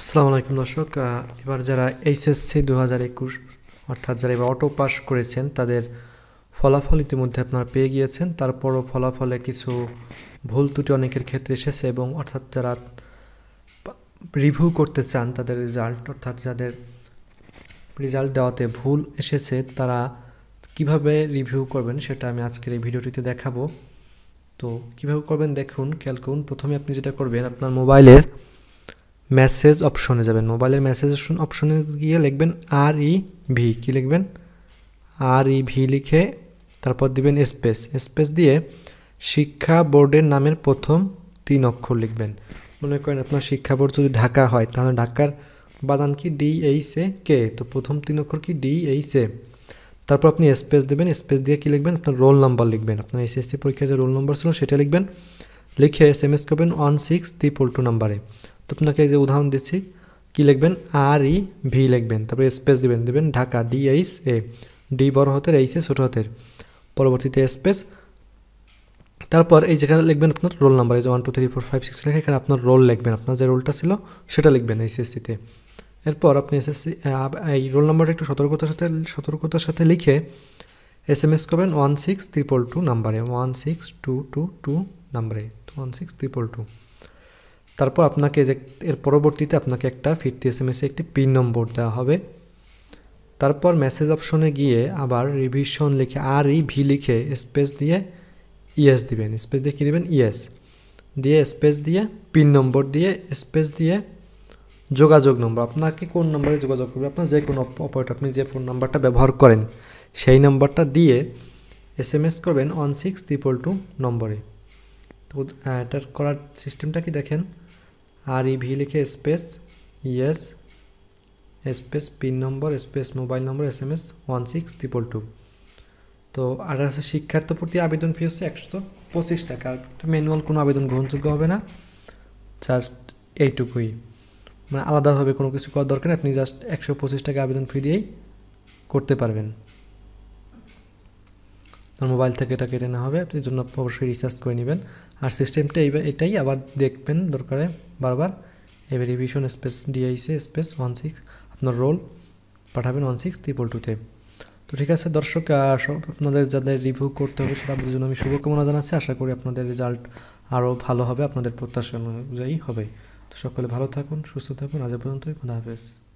আসসালামু আলাইকুম দর্শক এবার যারা এইচএসসি দু হাজার একুশ অর্থাৎ যারা এবার অটো পাস করেছেন তাদের ফলাফল ইতিমধ্যে আপনারা পেয়ে গিয়েছেন তারপরও ফলাফলে কিছু ভুল ত্রুটি অনেকের ক্ষেত্রে এসেছে এবং অর্থাৎ যারা রিভিউ করতে চান তাদের রেজাল্ট অর্থাৎ যাদের রেজাল্ট দেওয়াতে ভুল এসেছে তারা কিভাবে রিভিউ করবেন সেটা আমি আজকের এই ভিডিওটিতে দেখাবো তো কিভাবে করবেন দেখুন খেয়াল করুন প্রথমে আপনি যেটা করবেন আপনার মোবাইলের মেসেজ অপশনে যাবেন মোবাইলের মেসেজ অপশনে গিয়ে লিখবেন আর ই ভি কী লিখবেন আর ই ভি লিখে তারপর দিবেন স্পেস স্পেস দিয়ে শিক্ষা বোর্ডের নামের প্রথম তিন অক্ষর লিখবেন মনে করেন আপনার শিক্ষা বোর্ড যদি ঢাকা হয় তাহলে ঢাকার বাদান কি ডি এইচ এ কে তো প্রথম তিন অক্ষর কি ডি এইচ এ তারপর আপনি স্পেস দেবেন স্পেস দিয়ে কী লিখবেন আপনার রোল নাম্বার লিখবেন আপনার এসএসসি পরীক্ষায় যে রোল নাম্বার ছিল সেটা লিখবেন লিখে এস এম এস করবেন ওয়ান সিক্স ত্রিপল টু নাম্বারে তো আপনাকে এই যে উদাহরণ দিচ্ছি কি লিখবেন আর ই ভি লিখবেন তারপরে স্পেস দেবেন দেবেন Dhaka D H A D বড় হাতের এইচ এ ছোটো হাতের পরবর্তীতে স্পেস তারপর এই যেখানে লিখবেন আপনার রোল নাম্বার এই যে one two three four five six লেখা এখানে আপনার রোল লিখবেন আপনার যে রোলটা ছিল সেটা লিখবেন এইচএসসিতে এরপর আপনি এসএসসি এই রোল নাম্বারটা একটু সতর্কতার সাথে সতর্কতার সাথে লিখে এস এম এস করবেন ওয়ান সিক্স ত্রিপল টু নাম্বারে one six two two two নাম্বারে ওয়ান সিক্স ত্রিপল টু তারপর আপনাকে যে এর পরবর্তীতে আপনাকে একটা ফিরতি এস এম এসে একটি পিন নম্বর দেওয়া হবে তারপর মেসেজ অপশনে গিয়ে আবার রিভিশন লিখে আর ই ভি লিখে স্পেস দিয়ে ইয়েস দিবেন স্পেস দিয়ে কী দেবেন ইয়েস দিয়ে স্পেস দিয়ে পিন নম্বর দিয়ে স্পেস দিয়ে যোগাযোগ নম্বর আপনাকে কোন নম্বরে যোগাযোগ করবে আপনার যে কোনো অপারেটর আপনি যে ফোন নাম্বারটা ব্যবহার করেন সেই নাম্বারটা দিয়ে এস এম এস করবেন ওয়ান সিক্স ট্রিপল টু নম্বরে তো এটার করার সিস্টেমটা কি দেখেন আর ই ভি লিখে space yes space pin number space mobile number S M S one six triple two তো আর আছে শিক্ষার্থ প্রতি আবেদন ফি হচ্ছে একশো পঁচিশ টাকা আর ম্যানুয়াল কোনো আবেদন গ্রহণযোগ্য হবে না জাস্ট এইটুকুই মানে আলাদাভাবে কোনো কিছু করার দরকার আপনি জাস্ট একশো পঁচিশ টাকা আবেদন ফি দিয়েই করতে পারবেন তো মোবাইল থেকে এটা কেটে নেওয়া হবে এই জন্য অবশ্যই রিচার্জ করে নেবেন আর সিস্টেমটা এইবার এটাই আবার দেখবেন দরকারে বারবার এবার revision space DIC space one six আপনার রোল পাঠাবেন ওয়ান সিক্স ত্রিপল টুতে তো ঠিক আছে দর্শক আপনাদের যাদের রিভিউ করতে হবে সেটা আপনাদের জন্য আমি শুভকামনা জানাচ্ছি আশা করি আপনাদের রেজাল্ট আরও ভালো হবে আপনাদের প্রত্যাশা অনুযায়ী হবে তো সকলে ভালো থাকুন সুস্থ থাকুন আজ পর্যন্তই খুদা হাফেজ